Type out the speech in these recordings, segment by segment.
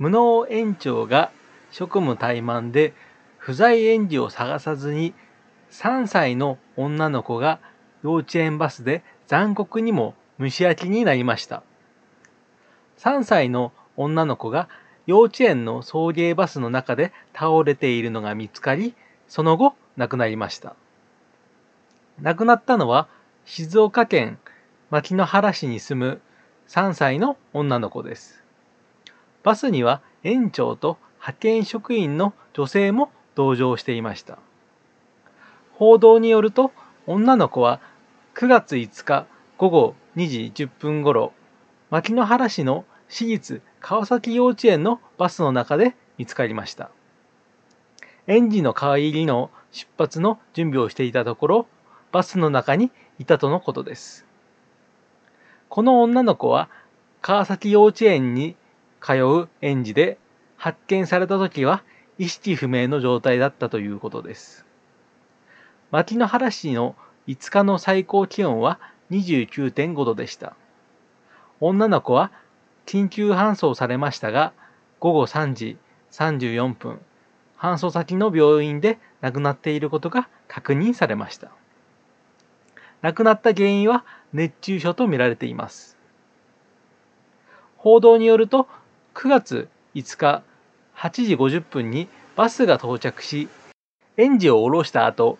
無能園長が職務怠慢で不在園児を探さずに3歳の女の子が幼稚園バスで残酷にも蒸し焼きになりました。3歳の女の子が幼稚園の送迎バスの中で倒れているのが見つかり、その後亡くなりました。亡くなったのは静岡県牧之原市に住む3歳の女の子です。バスには園長と派遣職員の女性も同乗していました報道によると女の子は9月5日午後2時10分ごろ牧之原市の市立川崎幼稚園のバスの中で見つかりました園児の帰りの出発の準備をしていたところバスの中にいたとのことですこの女の子は川崎幼稚園に通う園児で、発見された時は意識不明の状態だったということです。牧之原市の5日の最高気温は29.5度でした。女の子は緊急搬送されましたが、午後3時34分、搬送先の病院で亡くなっていることが確認されました。亡くなった原因は熱中症とみられています。報道によると、9月5日8時50分にバスが到着し、園児を降ろした後、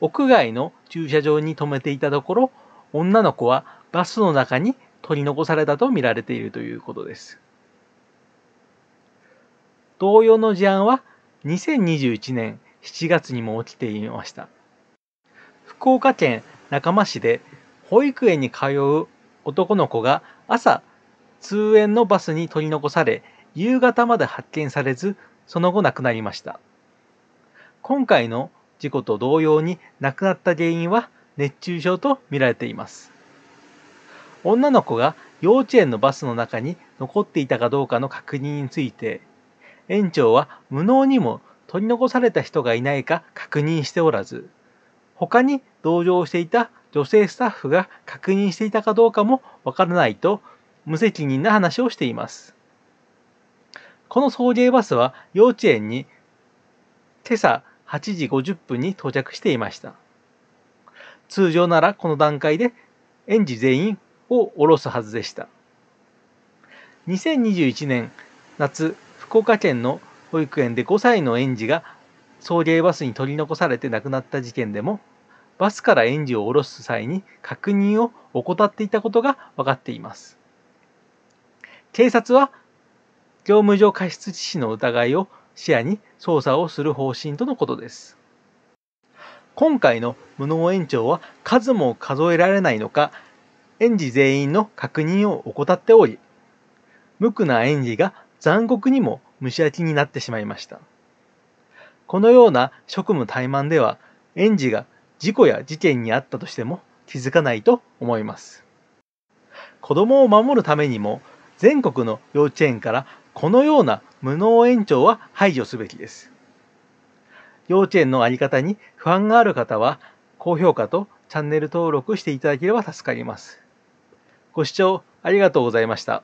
屋外の駐車場に止めていたところ、女の子はバスの中に取り残されたとみられているということです。同様の事案は2021年7月にも起きていました。福岡県中間市で保育園に通う男の子が朝通園のバスに取り残され夕方まで発見されずその後亡くなりました今回の事故と同様に亡くなった原因は熱中症とみられています女の子が幼稚園のバスの中に残っていたかどうかの確認について園長は無能にも取り残された人がいないか確認しておらず他に同乗していた女性スタッフが確認していたかどうかもわからないと無責任な話をしています。この送迎バスは幼稚園に今朝8時50分に到着していました。通常ならこの段階で園児全員を降ろすはずでした。2021年夏、福岡県の保育園で5歳の園児が送迎バスに取り残されて亡くなった事件でも、バスから園児を降ろす際に確認を怠っていたことが分かっています。警察は業務上過失致死の疑いを視野に捜査をする方針とのことです。今回の無能園長は数も数えられないのか、園児全員の確認を怠っており、無垢な園児が残酷にも蒸し焼きになってしまいました。このような職務怠慢では、園児が事故や事件にあったとしても気づかないと思います。子供を守るためにも全国の幼稚園からこのような無能延長は排除すべきです。幼稚園の在り方に不安がある方は、高評価とチャンネル登録していただければ助かります。ご視聴ありがとうございました。